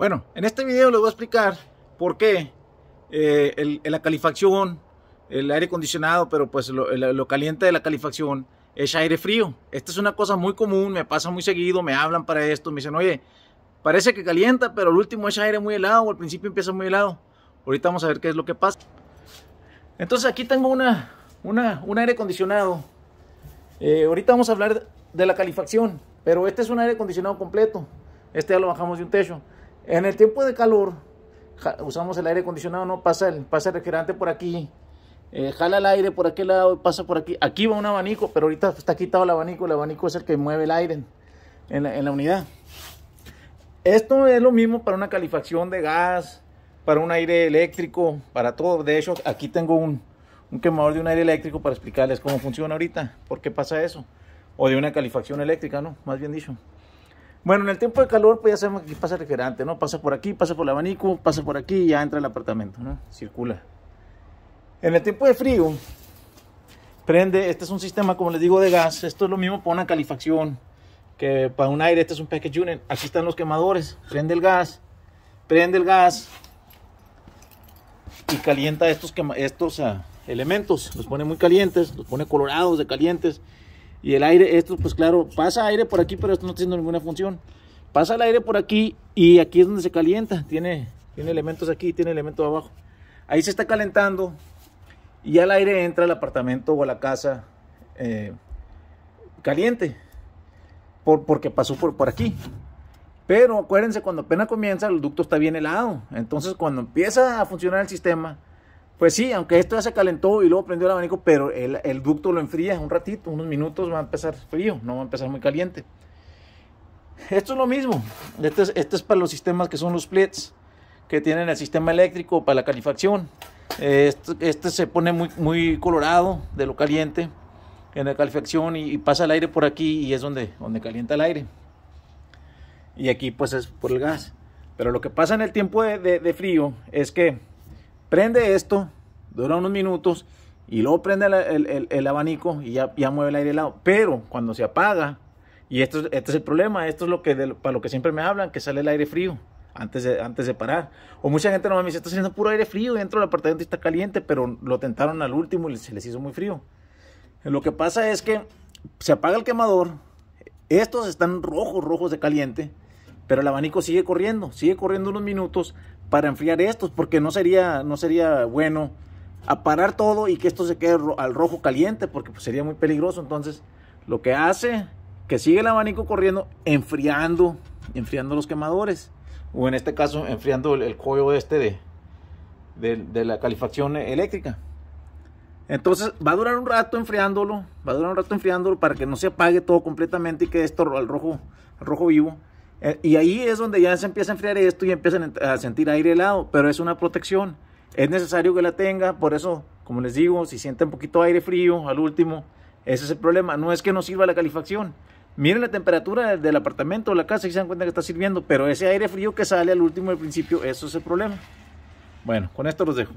Bueno, en este video les voy a explicar por qué eh, la calefacción, el aire acondicionado, pero pues lo, caliente de la calefacción es aire frío. Esta es una cosa muy común, me pasa muy seguido, me hablan para esto, me dicen, oye, parece que calienta, pero el último es aire muy helado o al principio empieza muy helado. Ahorita vamos a ver qué es lo que pasa. Entonces aquí tengo una, un aire acondicionado. Eh, ahorita vamos a hablar de la calefacción, pero este es un aire acondicionado completo. Este ya lo bajamos de un techo. En el tiempo de calor, usamos el aire acondicionado, no pasa el, pasa refrigerante por aquí, eh, jala el aire por aquel lado, y pasa por aquí. Aquí va un abanico, pero ahorita está quitado el abanico, el abanico es el que mueve el aire en, en, la, unidad. Esto es lo mismo para una calefacción de gas, para un aire eléctrico, para todo. De hecho, aquí tengo un, un quemador de un aire eléctrico para explicarles cómo funciona ahorita, por qué pasa eso. O de una calefacción eléctrica, ¿no? Más bien dicho. Bueno, en el tiempo de calor, pues ya sabemos que pasa el refrigerante, ¿no? Pasa por aquí, pasa por el abanico, pasa por aquí y ya entra el apartamento, ¿no? Circula. En el tiempo de frío, prende, este es un sistema, como les digo, de gas. Esto es lo mismo para una calefacción que para un aire, este es un package unit. Aquí están los quemadores, prende el gas, prende el gas y calienta estos, estos ah, elementos. Los pone muy calientes, los pone colorados de calientes y el aire, esto pues claro, pasa aire por aquí, pero esto no está haciendo ninguna función. Pasa el aire por aquí y aquí es donde se calienta. Tiene, tiene elementos aquí, tiene elementos abajo. Ahí se está calentando y ya el aire entra al apartamento o a la casa eh, caliente. Por, porque pasó por, por aquí. Pero acuérdense, cuando apenas comienza, el ducto está bien helado. Entonces, cuando empieza a funcionar el sistema, pues sí, aunque esto ya se calentó y luego prendió el abanico, pero el, ducto lo enfría un ratito, unos minutos va a empezar frío, no va a empezar muy caliente. Esto es lo mismo. Este es, este para los sistemas que son los splits, e que tienen el sistema eléctrico para la calefacción. Este, se pone muy, muy colorado de lo caliente en la calefacción y, pasa el aire por aquí y es donde, donde calienta el aire. Y aquí pues es por el gas. Pero lo que pasa en el tiempo de frío es que prende esto, dura unos minutos y luego prende el, abanico y ya, ya, mueve el aire helado. Pero cuando se apaga, y esto, este es el problema, esto es lo que para lo que siempre me hablan, que sale el aire frío antes de, antes de parar. O mucha gente No me dice, está haciendo puro aire frío, dentro del apartamento está caliente, pero lo tentaron al último y se les hizo muy frío. Lo que pasa es que se apaga el quemador, estos están rojos, rojos de caliente, pero el abanico sigue corriendo, sigue corriendo unos minutos para enfriar estos, porque no sería, no sería bueno a parar todo y que esto se quede al rojo caliente porque pues, sería muy peligroso. Entonces, lo que hace que sigue el abanico corriendo, enfriando, enfriando los quemadores. O en este caso, enfriando el, cuello este de, de, la calefacción eléctrica. Entonces va a durar un rato enfriándolo, va a durar un rato enfriándolo para que no se apague todo completamente y quede esto al rojo, rojo vivo. Eh, y ahí es donde ya se empieza a enfriar esto y empiezan a sentir aire helado, pero es una protección es necesario que la tenga, por eso, como les digo, si siente un poquito de aire frío, al último, ese es el problema, no es que no sirva la calefacción. Miren la temperatura del apartamento o la casa y se dan cuenta que está sirviendo, pero ese aire frío que sale al último al principio, eso es el problema. Bueno, con esto los dejo.